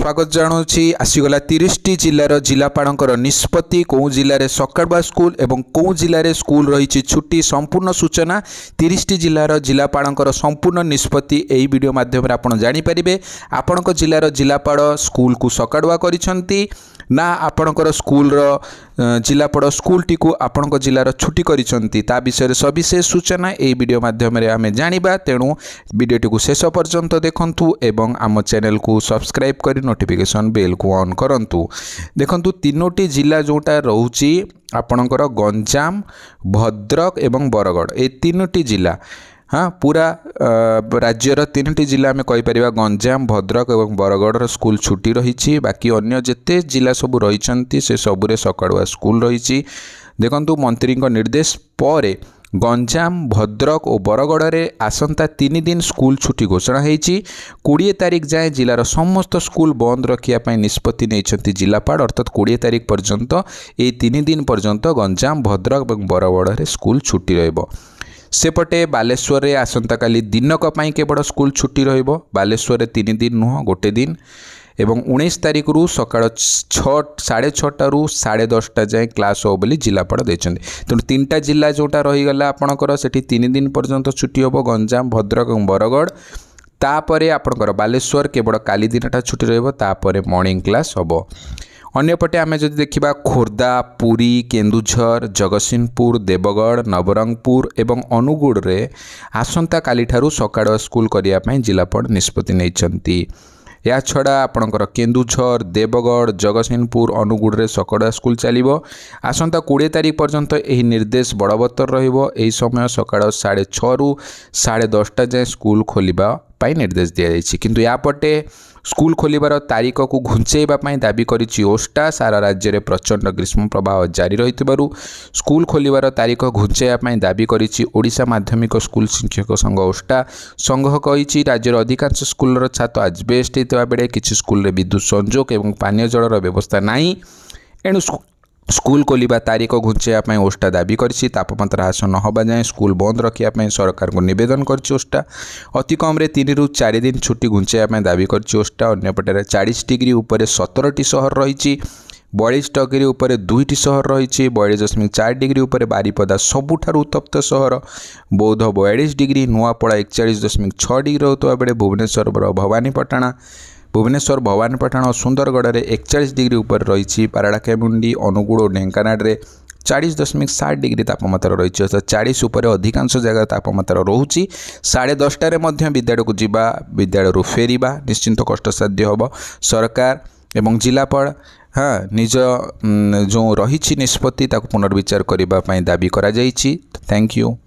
স্বাগত জনাওছি আসিগলা তিরিশটি জেলার জেলাপাড়ঙ্কর নিষ্পতি কেউ জেলার সকাড়ুয়া স্কুল এবং কেউ জেলার স্কুল রয়েছে ছুটি সম্পূর্ণ সূচনা তিরিশটি জেলার জেলাপাড়ঙ্কর সম্পূর্ণ নিষ্পতি এই ভিডিও মাধ্যমে আপনার জাঁপারে আপনার জেলার জেলাপাড় স্কুলকু সকাড়ুয়া করেছেন না আপনার স্কুলর ଜିଲ୍ଲାପଡ଼ ସ୍କୁଲଟିକୁ ଆପଣଙ୍କ ଜିଲ୍ଲାର ଛୁଟି କରିଛନ୍ତି ତା ବିଷୟରେ ସବିଶେଷ ସୂଚନା ଏହି ଭିଡ଼ିଓ ମାଧ୍ୟମରେ ଆମେ ଜାଣିବା ତେଣୁ ଭିଡ଼ିଓଟିକୁ ଶେଷ ପର୍ଯ୍ୟନ୍ତ ଦେଖନ୍ତୁ ଏବଂ ଆମ ଚ୍ୟାନେଲକୁ ସବସ୍କ୍ରାଇବ୍ କରି ନୋଟିଫିକେସନ୍ ବେଲ୍କୁ ଅନ୍ କରନ୍ତୁ ଦେଖନ୍ତୁ ତିନୋଟି ଜିଲ୍ଲା ଯେଉଁଟା ରହୁଛି ଆପଣଙ୍କର ଗଞ୍ଜାମ ଭଦ୍ରକ ଏବଂ ବରଗଡ଼ ଏ ତିନୋଟି ଜିଲ୍ଲା ହଁ ପୁରା ରାଜ୍ୟର ତିନିଟି ଜିଲ୍ଲା ଆମେ କହିପାରିବା ଗଞ୍ଜାମ ଭଦ୍ରକ ଏବଂ ବରଗଡ଼ର ସ୍କୁଲ ଛୁଟି ରହିଛି ବାକି ଅନ୍ୟ ଯେତେ ଜିଲ୍ଲା ସବୁ ରହିଛନ୍ତି ସେ ସବୁରେ ସକାଳୁଆ ସ୍କୁଲ ରହିଛି ଦେଖନ୍ତୁ ମନ୍ତ୍ରୀଙ୍କ ନିର୍ଦ୍ଦେଶ ପରେ ଗଞ୍ଜାମ ଭଦ୍ରକ ଓ ବରଗଡ଼ରେ ଆସନ୍ତା ତିନି ଦିନ ସ୍କୁଲ ଛୁଟି ଘୋଷଣା ହୋଇଛି କୋଡ଼ିଏ ତାରିଖ ଯାଏଁ ଜିଲ୍ଲାର ସମସ୍ତ ସ୍କୁଲ ବନ୍ଦ ରଖିବା ପାଇଁ ନିଷ୍ପତ୍ତି ନେଇଛନ୍ତି ଜିଲ୍ଲାପାଳ ଅର୍ଥାତ୍ କୋଡ଼ିଏ ତାରିଖ ପର୍ଯ୍ୟନ୍ତ ଏହି ତିନି ଦିନ ପର୍ଯ୍ୟନ୍ତ ଗଞ୍ଜାମ ଭଦ୍ରକ ଏବଂ ବରଗଡ଼ରେ ସ୍କୁଲ ଛୁଟି ରହିବ ସେପଟେ ବାଲେଶ୍ୱରରେ ଆସନ୍ତାକାଲି ଦିନକ ପାଇଁ କେବଳ ସ୍କୁଲ ଛୁଟି ରହିବ ବାଲେଶ୍ୱରରେ ତିନି ଦିନ ନୁହଁ ଗୋଟେ ଦିନ ଏବଂ ଉଣେଇଶ ତାରିଖରୁ ସକାଳ ଛଅ ସାଢ଼େ ଛଅଟାରୁ ସାଢ଼େ ଦଶଟା ଯାଏଁ କ୍ଲାସ୍ ହେବ ବୋଲି ଜିଲ୍ଲାପାଳ ଦେଇଛନ୍ତି ତେଣୁ ତିନିଟା ଜିଲ୍ଲା ଯେଉଁଟା ରହିଗଲା ଆପଣଙ୍କର ସେଠି ତିନି ଦିନ ପର୍ଯ୍ୟନ୍ତ ଛୁଟି ହେବ ଗଞ୍ଜାମ ଭଦ୍ରକ ଏବଂ ବରଗଡ଼ ତାପରେ ଆପଣଙ୍କର ବାଲେଶ୍ୱର କେବଳ କାଲି ଦିନଟା ଛୁଟି ରହିବ ତାପରେ ମର୍ଣ୍ଣିଂ କ୍ଲାସ୍ ହେବ ଅନ୍ୟପଟେ ଆମେ ଯଦି ଦେଖିବା ଖୋର୍ଦ୍ଧା ପୁରୀ କେନ୍ଦୁଝର ଜଗତସିଂହପୁର ଦେବଗଡ଼ ନବରଙ୍ଗପୁର ଏବଂ ଅନୁଗୁଳରେ ଆସନ୍ତାକାଲିଠାରୁ ସକାଳ ସ୍କୁଲ କରିବା ପାଇଁ ଜିଲ୍ଲାପାଳ ନିଷ୍ପତ୍ତି ନେଇଛନ୍ତି ଏହାଛଡ଼ା ଆପଣଙ୍କର କେନ୍ଦୁଝର ଦେବଗଡ଼ ଜଗତସିଂହପୁର ଅନୁଗୁଳରେ ସକାଳୁଆ ସ୍କୁଲ ଚାଲିବ ଆସନ୍ତା କୋଡ଼ିଏ ତାରିଖ ପର୍ଯ୍ୟନ୍ତ ଏହି ନିର୍ଦ୍ଦେଶ ବଳବତ୍ତର ରହିବ ଏହି ସମୟ ସକାଳ ସାଢ଼େ ଛଅରୁ ସାଢ଼େ ଦଶଟା ଯାଏଁ ସ୍କୁଲ ଖୋଲିବା ପାଇଁ ନିର୍ଦ୍ଦେଶ ଦିଆଯାଇଛି କିନ୍ତୁ ଏହାପଟେ ସ୍କୁଲ ଖୋଲିବାର ତାରିଖକୁ ଘୁଞ୍ଚାଇବା ପାଇଁ ଦାବି କରିଛି ଓଷ୍ଟା ସାରା ରାଜ୍ୟରେ ପ୍ରଚଣ୍ଡ ଗ୍ରୀଷ୍ମ ପ୍ରବାହ ଜାରି ରହିଥିବାରୁ ସ୍କୁଲ ଖୋଲିବାର ତାରିଖ ଘୁଞ୍ଚାଇବା ପାଇଁ ଦାବି କରିଛି ଓଡ଼ିଶା ମାଧ୍ୟମିକ ସ୍କୁଲ ଶିକ୍ଷକ ସଂଘ ଓଷ୍ଟା ସଂଘ କହିଛି ରାଜ୍ୟର ଅଧିକାଂଶ ସ୍କୁଲର ଛାତ ଆଜବେଷ୍ଟ ହୋଇଥିବା ବେଳେ କିଛି ସ୍କୁଲରେ ବିଦ୍ୟୁତ୍ ସଂଯୋଗ ଏବଂ ପାନୀୟ ଜଳର ବ୍ୟବସ୍ଥା ନାହିଁ ଏଣୁ ସ୍କୁଲ ଖୋଲିବା ତାରିଖ ଘୁଞ୍ଚାଇବା ପାଇଁ ଓଷ୍ଟା ଦାବି କରିଛି ତାପମାତ୍ରା ହ୍ରାସ ନ ହେବା ଯାଏଁ ସ୍କୁଲ ବନ୍ଦ ରଖିବା ପାଇଁ ସରକାରଙ୍କୁ ନିବେଦନ କରିଛି ଓଷ୍ଟା ଅତି କମ୍ରେ ତିନିରୁ ଚାରି ଦିନ ଛୁଟି ଘୁଞ୍ଚାଇବା ପାଇଁ ଦାବି କରିଛି ଓଷ୍ଟା ଅନ୍ୟପଟରେ ଚାଳିଶ ଡିଗ୍ରୀ ଉପରେ ସତରଟି ସହର ରହିଛି ବୟାଳିଶ ଡିଗ୍ରୀ ଉପରେ ଦୁଇଟି ସହର ରହିଛି ବୟାଳିଶ ଦଶମିକ ଚାରି ଡିଗ୍ରୀ ଉପରେ ବାରିପଦା ସବୁଠାରୁ ଉତ୍ତପ୍ତ ସହର ବୌଦ୍ଧ ବୟାଳିଶ ଡିଗ୍ରୀ ନୂଆପଡ଼ା ଏକଚାଳିଶ ଦଶମିକ ଛଅ ଡିଗ୍ରୀ ରହୁଥିବା ବେଳେ ଭୁବନେଶ୍ୱରର ଭବାନୀପାଟଣା ভুবনেশ্বর ভবানীপাটণ সুন্দরগড়ে একচাশ ডিগ্রি উপরে রয়েছে পারাড়াখেমুন্ডি অনুগুল ও ঢেঙ্কানাড়ে চাশ দশমিক সাত ডিগ্রি তাপমাত্রা রয়েছে অর্থাৎ চাশ উপরে অধিকাংশ জায়গার তাপমাত্রা রয়েছে সাড়ে দশটার মধ্যে বিদ্যাড়ক যা বিদ্যালয় ফেরিবা নিশ্চিন্ত কষ্টসাধ্য হব সরকার এবং জেলাপাল হ্যাঁ নিজ যে রয়েছে নিষ্পত্তি তা পুনর্বিচার করা দাবি করা যাই থ্যাংক ইউ